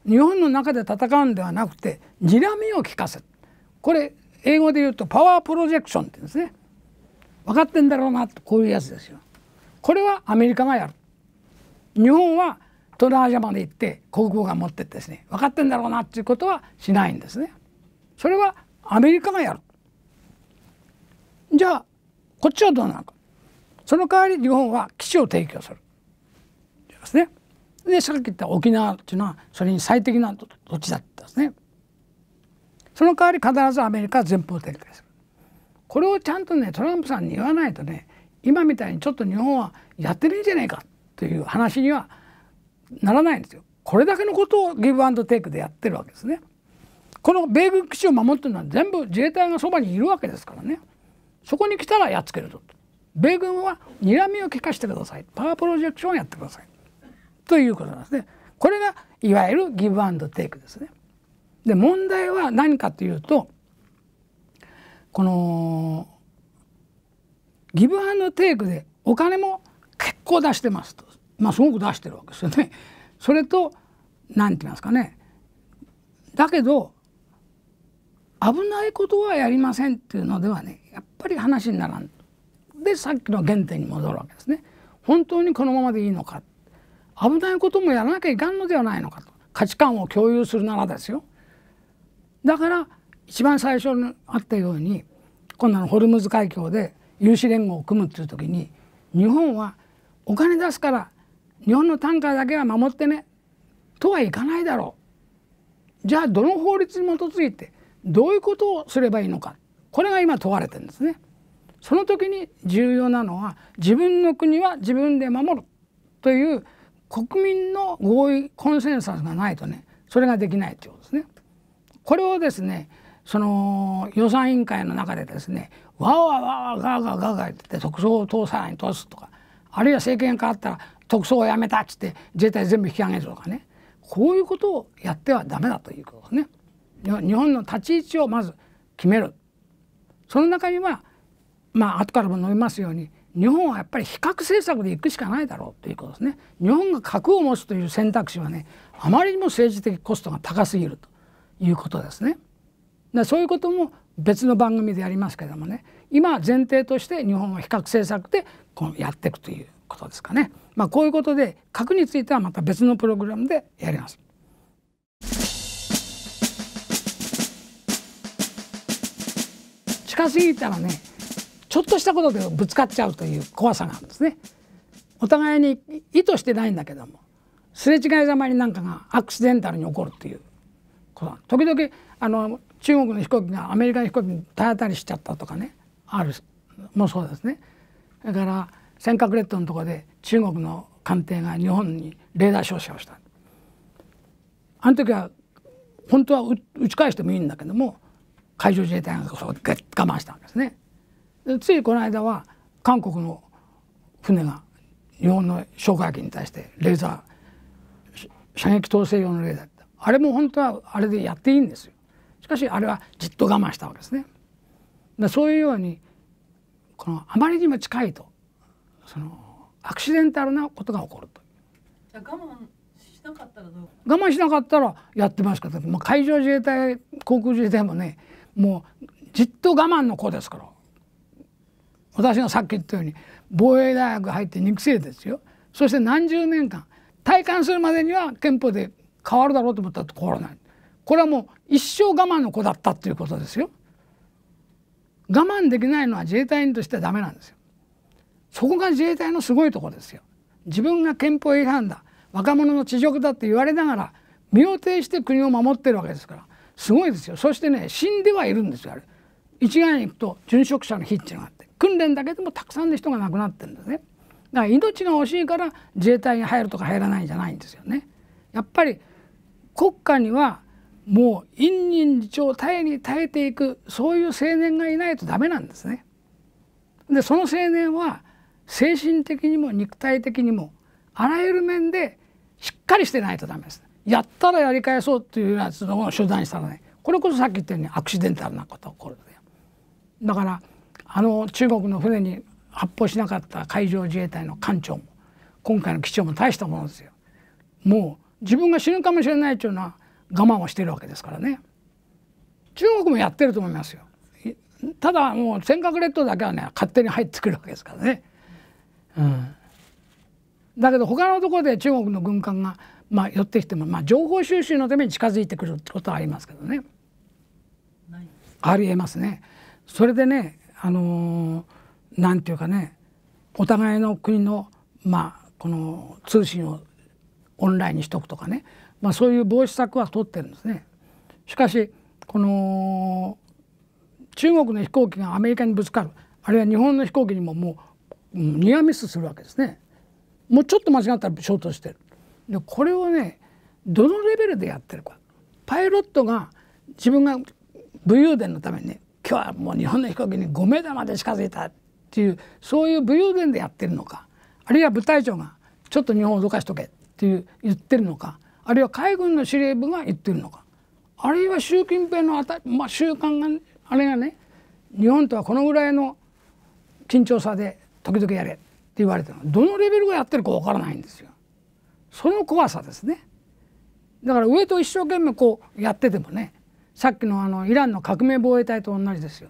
日本の中で戦うんではなくて睨みを利かせこれ英語で言うとパワープロジェクションって言うんですね分かってんだろうなこういうやつですよこれはアメリカがやる日本は東南アジアまで行って航空が持ってってですね分かってんだろうなっていうことはしないんですね。それはアメリカがやる。じゃあこっちはどうなのか。その代わり日本は基地を提供する。ですね。でさっき言った沖縄っていうのはそれに最適な土地だったんですね。その代わり必ずアメリカは前方展開する。これをちゃんとねトランプさんに言わないとね今みたいにちょっと日本はやってるんじゃないかという話にはならないんですよ。これだけのことをギブアンドテイクでやってるわけですね。この米軍基地を守ってるのは全部自衛隊がそばにいるわけですからね。そこに来たらやっつけるぞと。米軍は睨みを利かしてください。パワープロジェクションをやってください。ということなんですね。これがいわゆるギブアンドテイクですね。で問題は何かというとこのギブアンドテイクでお金も結構出してますとまあ、すごく出してるわけですよね。それと何て言いますかねだけど危ないことはやりませんっていうのではねやっぱり話にならんでさっきの原点に戻るわけですね。本当にこのままでいいのか危ないこともやらなきゃいかんのではないのかと価値観を共有するならですよ。だから一番最初にあったようにこんなのホルムズ海峡で有志連合を組むっていう時に日本はお金出すから日本の単価だけは守ってねとはいかないだろうじゃあどの法律に基づいてどういうことをすればいいのかこれが今問われてるんですね。その時に重要なのは自分の国は自分で守るという国民の合意コンセンサスがないとねそれができないということですね。これをですねその予算委員会の中でですねわわわわガーガーガーガーって特措法を通さない通すとかあるいは政権が変わったら特捜をやめたっつって自衛隊全部引き上げるとかねこういうことをやってはダメだということね日本の立ち位置をまず決めるその中にはまあ後からも述べますように日本はやっぱり非核政策でいくしかないだろうということですね日本が核を持つという選択肢はねあまりにも政治的コストが高すぎるということですねだそういうことも別の番組でやりますけどもね今前提として日本は非核政策でこのやっていくということですかね。まあ、こういうことで核についてはまた別のプログラムでやります。近すぎたらねちょっとしたことでぶつかっちゃうという怖さがあるんですね。お互いに意図してないんだけどもすれ違いざまになんかがアクシデンタルに起こるっていうこと時々あの中国の飛行機がアメリカの飛行機に体当たりしちゃったとかねあるもそうですね。だから尖閣列島のところで中国の艦艇が日本にレーダー照射をしたあの時は本当は打ち返してもいいんだけども海上自衛隊が我慢したわけですね。ついこの間は韓国の船が日本の哨戒機に対してレーザー射撃統制用のレーザーあれも本当はあれでやっていいんですよしかしあれはじっと我慢したわけですね。だそういうようにこのあまりにも近いとそのアクシデンタルなことが起こると。我慢しなかったら我慢しなかったらやってますけど、まあ、海上自衛隊航空自衛隊もねもうじっと我慢の子ですから私がさっき言ったように防衛大学入って2期生ですよそして何十年間退官するまでには憲法で変わるだろうと思ったら変わらないこれはもう一生我慢の子だったということですよ我慢できないのは自衛隊員としてはダメなんですよそこが自衛隊のすごいとこですよ自分が憲法違反だ若者の恥辱だって言われながら身を挺して国を守ってるわけですからすごいですよそしてね死んではいるんですよあれ一概に行くと殉職者の日っていうのがあって訓練だけでもたくさんの人が亡くなってるんですねだから命が惜しいから自衛隊に入るとか入らないんじゃないんですよねやっぱり国家にはもう陰忍自重耐えに耐えていくそういう青年がいないとダメなんですねでその青年は精神的にも肉体的にもあらゆる面でしっかりしてないとダメです。やったらやり返そうというようなやつのを手段にしたらねこれこそさっき言ったようにアクシデンタルなことが起こるんだよ。だからあの中国の船に発砲しなかった海上自衛隊の艦長も今回の機長も大したものですよ。もう自分が死ぬかもしれないというのは我慢をしているわけですからね。中国もやってると思いますよ。ただもう尖閣列島だけはね勝手に入ってくるわけですからね。うん、だけど他のところで中国の軍艦が、まあ、寄ってきても、まあ、情報収集のために近づいてくるってことはありますけどね。ありえますね。それでね、あのー、なんていうかねお互いの国の,、まあ、この通信をオンラインにしとくとかね、まあ、そういう防止策は取ってるんですね。しかしこの中国の飛行機がアメリカにぶつかるあるいは日本の飛行機にももうニアミスするわけですねもうちょっと間違ったら衝突してるでこれをねどのレベルでやってるかパイロットが自分が武勇伝のためにね今日はもう日本の飛行機に5メーターまで近づいたっていうそういう武勇伝でやってるのかあるいは部隊長がちょっと日本を脅かしとけっていう言ってるのかあるいは海軍の司令部が言ってるのかあるいは習近平のあた、まあ、習慣があれがね日本とはこのぐらいの緊張さで時々やれって言われてもどのレベルがやってるかわからないんですよ。その怖さですね。だから上と一生懸命こうやっててもねさっきのあのイランの革命防衛隊と同じですよ。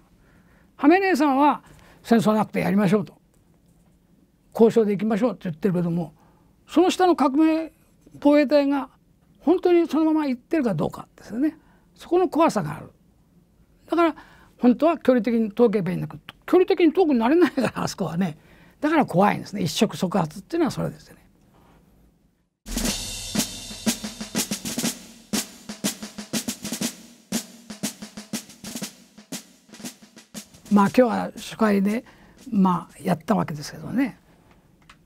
ハメネイさんは戦争なくてやりましょうと交渉でいきましょうって言ってるけどもその下の革命防衛隊が本当にそのまま行ってるかどうかですよねそこの怖さがあるだから本当は距離的に遠ければいいんだけど距離的に遠くなれないからあそこはねだから怖いんですね一触即発っていうのはそれですね。まあ今日は初回で、まあ、やったわけですけどね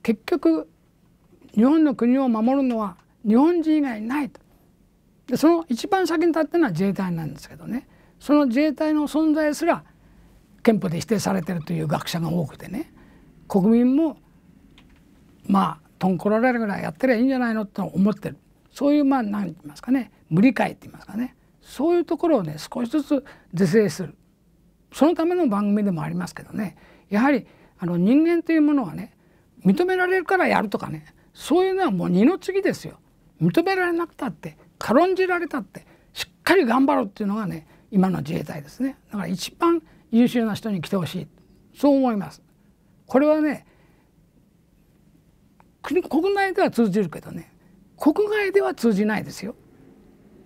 結局日本の国を守るのは日本人以外ないとでその一番先に立ってるのは自衛隊なんですけどねその自衛隊の存在すら憲法で否定されてるという学者が多くてね国民もまあとんこられるぐらいやってりゃいいんじゃないのと思ってるそういうまあ何て言いますかね無理解って言いますかねそういうところをね少しずつ是正するそのための番組でもありますけどねやはりあの人間というものはね認められるからやるとかねそういうのはもう二の次ですよ認められなくたって軽んじられたってしっかり頑張ろうっていうのがね今の自衛隊ですねだから一番優秀な人に来てほしいそう思いますこれはね国国内では通じるけどね国外では通じないですよ。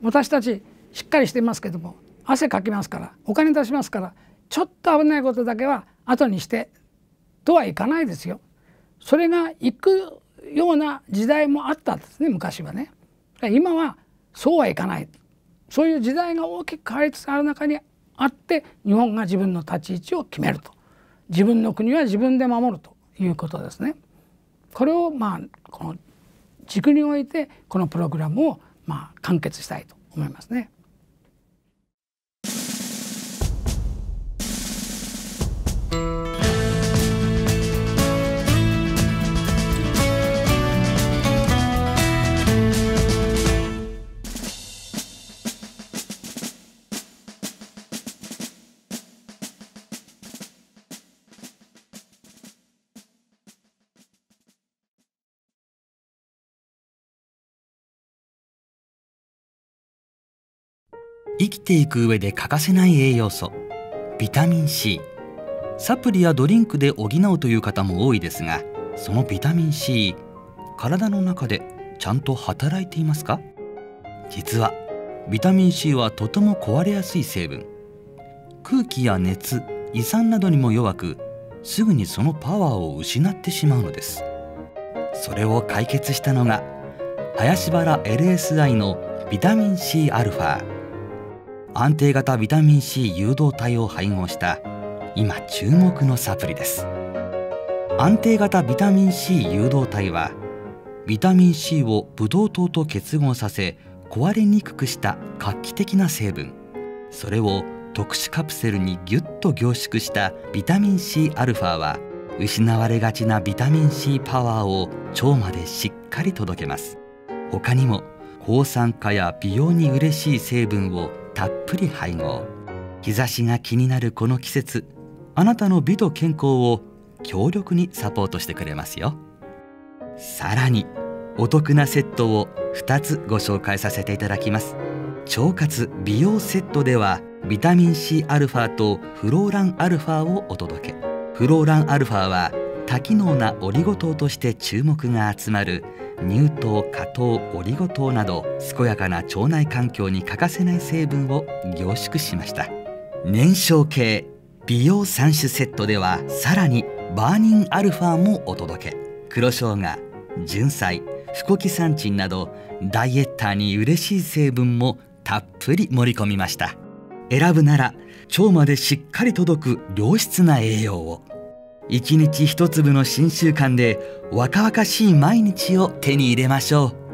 私たちしっかりしてますけども汗かきますからお金出しますからちょっと危ないことだけは後にしてとはいかないですよ。それが行くような時代もあったんですね昔はね。今はそうはいかないそういう時代が大きく変わりつつある中にあって日本が自分の立ち位置を決めると自分の国は自分で守るということですね。これをまあこの軸においてこのプログラムをまあ完結したいと思いますね。生きていく上で欠かせない栄養素ビタミン C サプリやドリンクで補うという方も多いですがそのビタミン C 体の中でちゃんと働いていますか実はビタミン C はとても壊れやすい成分空気や熱胃酸などにも弱くすぐにそのパワーを失ってしまうのですそれを解決したのが林原 LSI のビタミン Cα 安定型ビタミン C 誘導体を配合した今注目のサプリです安定型ビタミン C 誘導体はビタミン C をブドウ糖と結合させ壊れにくくした画期的な成分それを特殊カプセルにギュッと凝縮したビタミン Cα は失われがちなビタミン C パワーを腸までしっかり届けます他にも抗酸化や美容に嬉しい成分をたっぷり配合日差しが気になるこの季節あなたの美と健康を強力にサポートしてくれますよさらにお得なセットを2つご紹介させていただきます腸活美容セットではビタミン Cα とフローラン α をお届けフローラン α は多機能なオリゴ糖として注目が集まる乳糖果糖オリゴ糖など健やかな腸内環境に欠かせない成分を凝縮しました燃焼系美容3種セットではさらにバーニンアルファもお届け黒生姜純菜フコキサンチンなどダイエッターに嬉しい成分もたっぷり盛り込みました選ぶなら腸までしっかり届く良質な栄養を一日一粒の新習慣で若々しい毎日を手に入れましょう